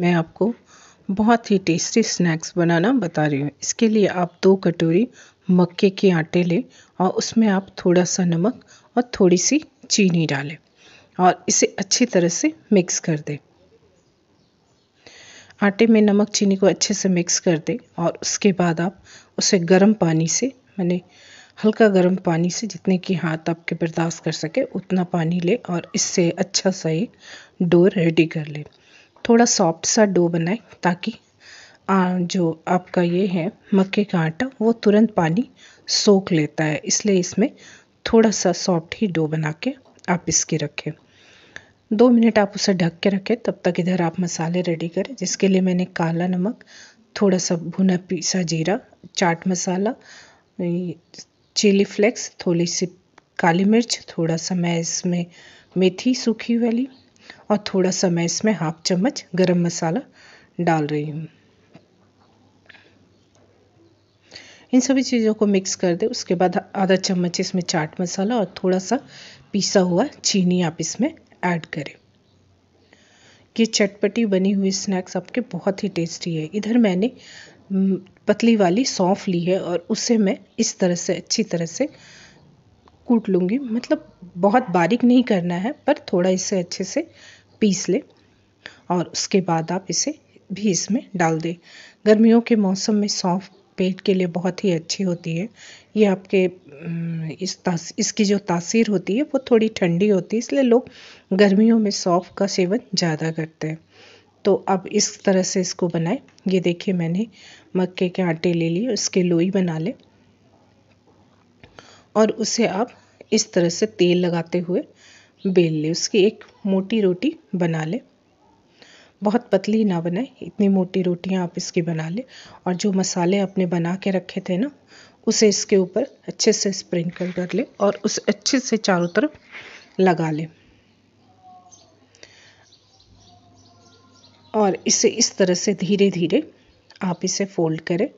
मैं आपको बहुत ही टेस्टी स्नैक्स बनाना बता रही हूँ इसके लिए आप दो कटोरी मक्के के आटे लें और उसमें आप थोड़ा सा नमक और थोड़ी सी चीनी डालें और इसे अच्छी तरह से मिक्स कर दें आटे में नमक चीनी को अच्छे से मिक्स कर दें और उसके बाद आप उसे गर्म पानी से मैंने हल्का गर्म पानी से जितने की हाथ आपके बर्दाश्त कर सके उतना पानी ले और इससे अच्छा सा एक डोर रेडी कर लें थोड़ा सॉफ्ट सा डो बनाएं ताकि जो आपका ये है मक्के का आटा वो तुरंत पानी सोख लेता है इसलिए इसमें थोड़ा सा सॉफ्ट ही डो बना के आप इसकी रखें दो मिनट आप उसे ढक के रखें तब तक इधर आप मसाले रेडी करें जिसके लिए मैंने काला नमक थोड़ा सा भुना पीसा जीरा चाट मसाला चिली फ्लेक्स थोड़ी सी काली मिर्च थोड़ा सा मैं इसमें मेथी सूखी वाली और थोड़ा सा मैं इसमें हाफ चम्मच गरम मसाला डाल रही हूँ इन सभी चीज़ों को मिक्स कर दे उसके बाद आधा चम्मच इसमें चाट मसाला और थोड़ा सा पीसा हुआ चीनी आप इसमें ऐड करें ये चटपटी बनी हुई स्नैक्स आपके बहुत ही टेस्टी है इधर मैंने पतली वाली सौंफ ली है और उसे मैं इस तरह से अच्छी तरह से कूट लूँगी मतलब बहुत बारीक नहीं करना है पर थोड़ा इसे अच्छे से पीस ले और उसके बाद आप इसे भी इसमें डाल दें गर्मियों के मौसम में सौंफ पेट के लिए बहुत ही अच्छी होती है ये आपके इस तास, इसकी जो तासीर होती है वो थोड़ी ठंडी होती है इसलिए लोग गर्मियों में सौंफ का सेवन ज़्यादा करते हैं तो अब इस तरह से इसको बनाएं ये देखिए मैंने मक्के के आटे ले लिए उसके लोई बना लें और उसे आप इस तरह से तेल लगाते हुए बेल ले उसकी एक मोटी रोटी बना ले बहुत पतली ना बनाए इतनी मोटी रोटियां आप इसकी बना ले और जो मसाले आपने बना के रखे थे ना उसे इसके ऊपर अच्छे से स्प्रिंकल कर ले और उस अच्छे से चारों तरफ लगा ले और इसे इस तरह से धीरे धीरे आप इसे फोल्ड करें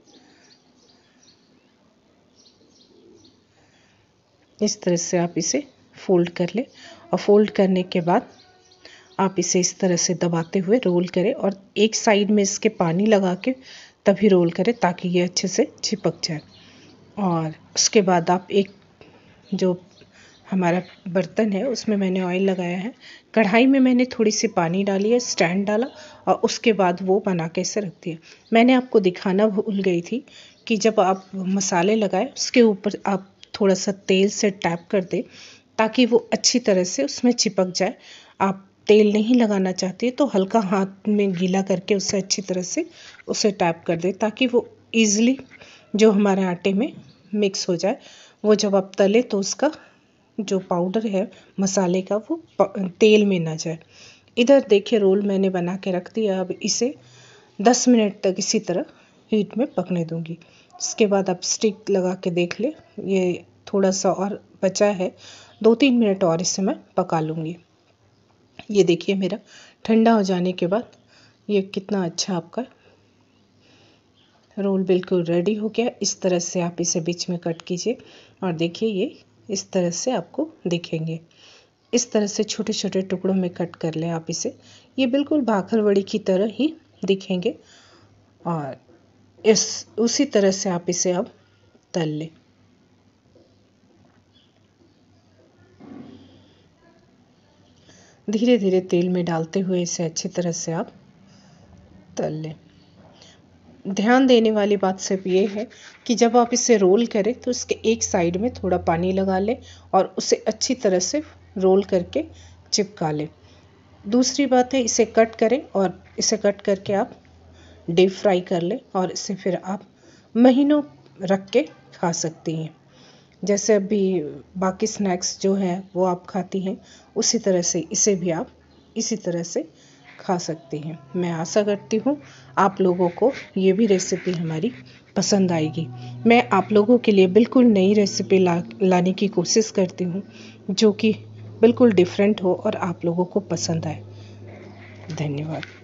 इस तरह से आप इसे फोल्ड कर ले और फोल्ड करने के बाद आप इसे इस तरह से दबाते हुए रोल करें और एक साइड में इसके पानी लगा के तभी रोल करें ताकि ये अच्छे से चिपक जाए और उसके बाद आप एक जो हमारा बर्तन है उसमें मैंने ऑयल लगाया है कढ़ाई में मैंने थोड़ी सी पानी डाली है स्टैंड डाला और उसके बाद वो बना के इसे रख दिया मैंने आपको दिखाना भूल गई थी कि जब आप मसाले लगाए उसके ऊपर आप थोड़ा सा तेल से टैप कर दें ताकि वो अच्छी तरह से उसमें चिपक जाए आप तेल नहीं लगाना चाहते तो हल्का हाथ में गीला करके उसे अच्छी तरह से उसे टैप कर दें ताकि वो ईज़िली जो हमारे आटे में मिक्स हो जाए वो जब आप तले तो उसका जो पाउडर है मसाले का वो तेल में ना जाए इधर देखिए रोल मैंने बना के रख दिया अब इसे 10 मिनट तक इसी तरह हीट में पकने दूंगी इसके बाद आप स्टिक लगा के देख लें ये थोड़ा सा और बचा है दो तीन मिनट और इसे मैं पका लूँगी ये देखिए मेरा ठंडा हो जाने के बाद ये कितना अच्छा आपका रोल बिल्कुल रेडी हो गया इस तरह से आप इसे बीच में कट कीजिए और देखिए ये इस तरह से आपको दिखेंगे इस तरह से छोटे छोटे टुकड़ों में कट कर लें आप इसे ये बिल्कुल भाखरवड़ी की तरह ही दिखेंगे और इस उसी तरह से आप इसे अब तल लें धीरे धीरे तेल में डालते हुए इसे अच्छी तरह से आप तल लें ध्यान देने वाली बात सिर्फ ये है कि जब आप इसे रोल करें तो इसके एक साइड में थोड़ा पानी लगा लें और उसे अच्छी तरह से रोल करके चिपका लें दूसरी बात है इसे कट करें और इसे कट करके आप डीप फ्राई कर लें और इसे फिर आप महीनों रख के खा सकती हैं जैसे अभी बाकी स्नैक्स जो हैं वो आप खाती हैं उसी तरह से इसे भी आप इसी तरह से खा सकती हैं मैं आशा करती हूँ आप लोगों को ये भी रेसिपी हमारी पसंद आएगी मैं आप लोगों के लिए बिल्कुल नई रेसिपी ला लाने की कोशिश करती हूँ जो कि बिल्कुल डिफरेंट हो और आप लोगों को पसंद आए धन्यवाद